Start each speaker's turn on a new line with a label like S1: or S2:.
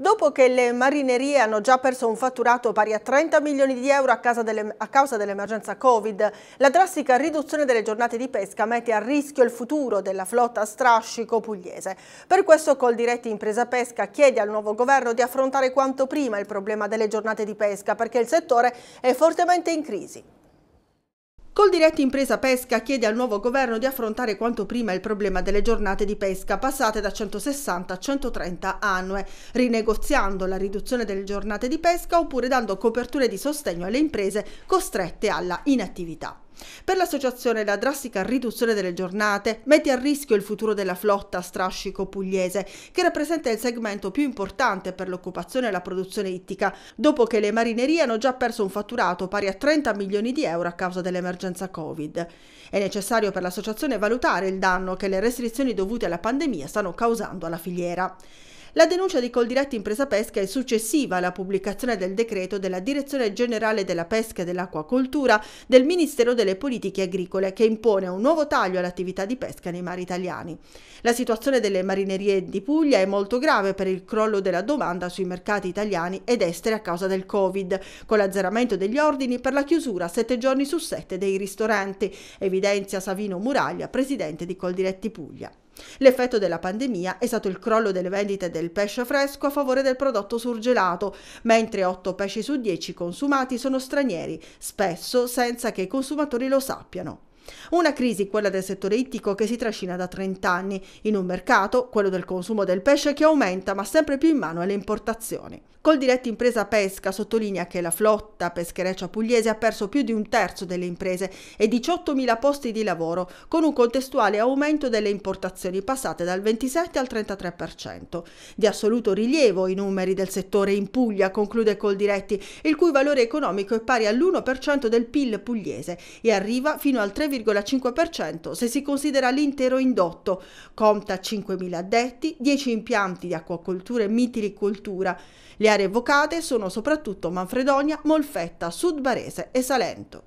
S1: Dopo che le marinerie hanno già perso un fatturato pari a 30 milioni di euro a, delle, a causa dell'emergenza Covid, la drastica riduzione delle giornate di pesca mette a rischio il futuro della flotta strascico pugliese. Per questo Coldiretti Impresa Pesca chiede al nuovo governo di affrontare quanto prima il problema delle giornate di pesca perché il settore è fortemente in crisi. Col diretto impresa pesca chiede al nuovo governo di affrontare quanto prima il problema delle giornate di pesca passate da 160 a 130 annue, rinegoziando la riduzione delle giornate di pesca oppure dando coperture di sostegno alle imprese costrette alla inattività. Per l'associazione la drastica riduzione delle giornate mette a rischio il futuro della flotta strascico pugliese, che rappresenta il segmento più importante per l'occupazione e la produzione ittica, dopo che le marinerie hanno già perso un fatturato pari a 30 milioni di euro a causa dell'emergenza Covid. È necessario per l'associazione valutare il danno che le restrizioni dovute alla pandemia stanno causando alla filiera. La denuncia di Coldiretti Impresa Pesca è successiva alla pubblicazione del decreto della Direzione Generale della Pesca e dell'Acquacoltura del Ministero delle Politiche Agricole che impone un nuovo taglio all'attività di pesca nei mari italiani. La situazione delle marinerie di Puglia è molto grave per il crollo della domanda sui mercati italiani ed esteri a causa del Covid, con l'azzeramento degli ordini per la chiusura sette giorni su sette dei ristoranti, evidenzia Savino Muraglia, presidente di Coldiretti Puglia. L'effetto della pandemia è stato il crollo delle vendite del pesce fresco a favore del prodotto surgelato, mentre 8 pesci su 10 consumati sono stranieri, spesso senza che i consumatori lo sappiano. Una crisi, quella del settore ittico, che si trascina da 30 anni, in un mercato, quello del consumo del pesce, che aumenta ma sempre più in mano alle importazioni. Col diretto impresa pesca sottolinea che la flotta peschereccia pugliese ha perso più di un terzo delle imprese e 18.000 posti di lavoro, con un contestuale aumento delle importazioni passate dal 27 al 33%. Di assoluto rilievo i numeri del settore in Puglia, conclude Coldiretti, il cui valore economico è pari all'1% del PIL pugliese e arriva fino al 3,5% 4,5% se si considera l'intero indotto, conta 5.000 addetti, 10 impianti di acquacoltura e mitilicoltura. Le aree evocate sono soprattutto Manfredonia, Molfetta, Sud Barese e Salento.